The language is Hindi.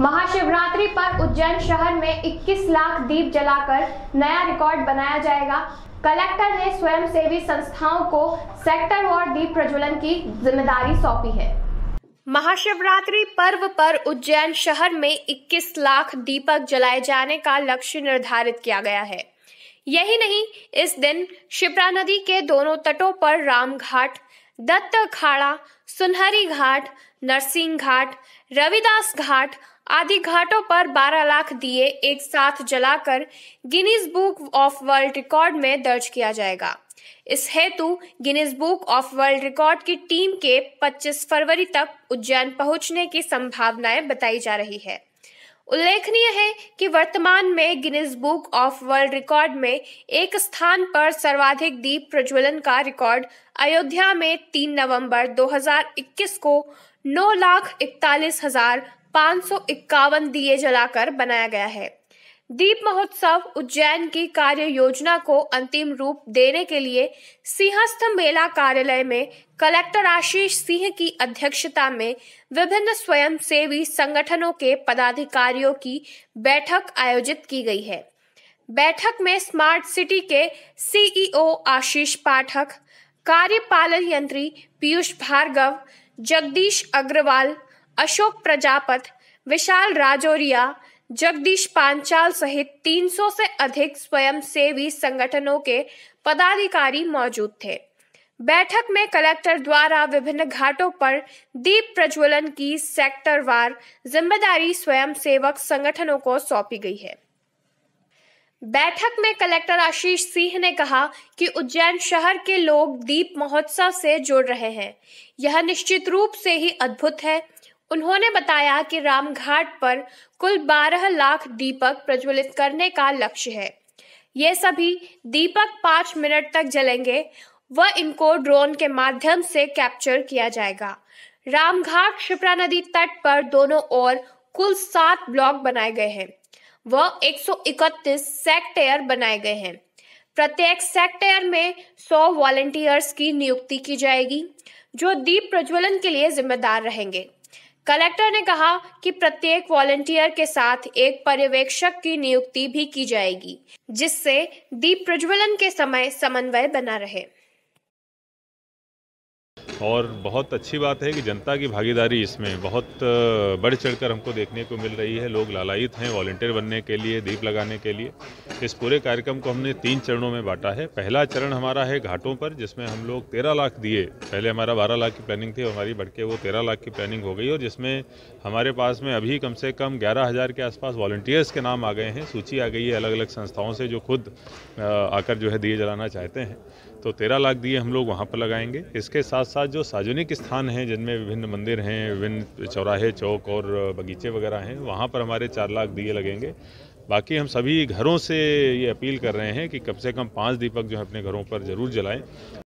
महाशिवरात्रि पर उज्जैन शहर में 21 लाख दीप जलाकर नया रिकॉर्ड बनाया जाएगा कलेक्टर ने स्वयंसेवी संस्थाओं को सेक्टर और दीप प्रज्वलन की जिम्मेदारी सौंपी है महाशिवरात्रि पर्व पर उज्जैन शहर में 21 लाख दीपक जलाए जाने का लक्ष्य निर्धारित किया गया है यही नहीं इस दिन शिप्रा नदी के दोनों तटों पर राम घाट दत्त अखाड़ा सुनहरी घाट नरसिंह घाट रविदास घाट आदि घाटों पर 12 लाख दिए एक साथ जलाकर Guinness book of world record में दर्ज किया जाएगा इस हेतु Guinness book of world record की टीम के 25 फरवरी तक उज्जैन पहुंचने की संभावनाएं बताई जा रही है उल्लेखनीय है कि वर्तमान में Guinness book of world record में एक स्थान पर सर्वाधिक दीप प्रज्वलन का रिकॉर्ड अयोध्या में 3 नवंबर 2021 को नौ लाख इकतालीस हजार पाँच दिए जलाकर बनाया गया है दीप महोत्सव उज्जैन की कार्य योजना को अंतिम रूप देने के लिए सिंहस्थ मेला कार्यालय में कलेक्टर आशीष सिंह की अध्यक्षता में विभिन्न स्वयंसेवी संगठनों के पदाधिकारियों की बैठक आयोजित की गई है बैठक में स्मार्ट सिटी के सीईओ आशीष पाठक कार्यपालन यंत्री पीयूष भार्गव जगदीश अग्रवाल अशोक प्रजापत विशाल राजौरिया जगदीश पांचाल सहित 300 से अधिक स्वयंसेवी संगठनों के पदाधिकारी मौजूद थे बैठक में कलेक्टर द्वारा विभिन्न घाटों पर दीप प्रज्वलन की सेक्टरवार जिम्मेदारी सेवक संगठनों को सौंपी गई है बैठक में कलेक्टर आशीष सिंह ने कहा कि उज्जैन शहर के लोग दीप महोत्सव से जुड़ रहे हैं यह निश्चित रूप से ही अद्भुत है उन्होंने बताया कि रामघाट पर कुल 12 लाख दीपक प्रज्वलित करने का लक्ष्य है ये सभी दीपक पांच मिनट तक जलेंगे व इनको ड्रोन के माध्यम से कैप्चर किया जाएगा रामघाट शिप्रा नदी तट पर दोनों ओर कुल सात ब्लॉक बनाए गए हैं व 131 सेक्टेयर बनाए गए हैं प्रत्येक सेक्टेयर में 100 वॉलेंटियर्स की नियुक्ति की जाएगी जो दीप प्रज्वलन के लिए जिम्मेदार रहेंगे कलेक्टर ने कहा कि प्रत्येक वॉलंटियर के साथ एक पर्यवेक्षक की नियुक्ति भी की जाएगी जिससे दीप प्रज्वलन के समय समन्वय बना रहे और बहुत अच्छी बात है कि जनता की भागीदारी इसमें बहुत बढ़ चढ़कर हमको देखने को मिल रही है लोग लालायित हैं वॉल्टियर बनने के लिए दीप लगाने के लिए इस पूरे कार्यक्रम को हमने तीन चरणों में बांटा है पहला चरण हमारा है घाटों पर जिसमें हम लोग तेरह लाख दिए पहले हमारा बारह लाख की प्लानिंग थी हमारी बढ़ के वो तेरह लाख की प्लानिंग हो गई और जिसमें हमारे पास में अभी कम से कम ग्यारह हज़ार के आसपास वॉल्टियर्स के नाम आ गए हैं सूची आ गई है अलग अलग संस्थाओं से जो खुद आकर जो है दिए जलाना चाहते हैं तो तेरह लाख दिए हम लोग वहाँ पर लगाएंगे इसके साथ साथ पास जो सार्वजनिक स्थान हैं जिनमें विभिन्न मंदिर हैं विभिन्न चौराहे चौक और बगीचे वगैरह हैं वहाँ पर हमारे चार लाख दिए लगेंगे बाकी हम सभी घरों से ये अपील कर रहे हैं कि कम से कम पाँच दीपक जो है अपने घरों पर ज़रूर जलाएं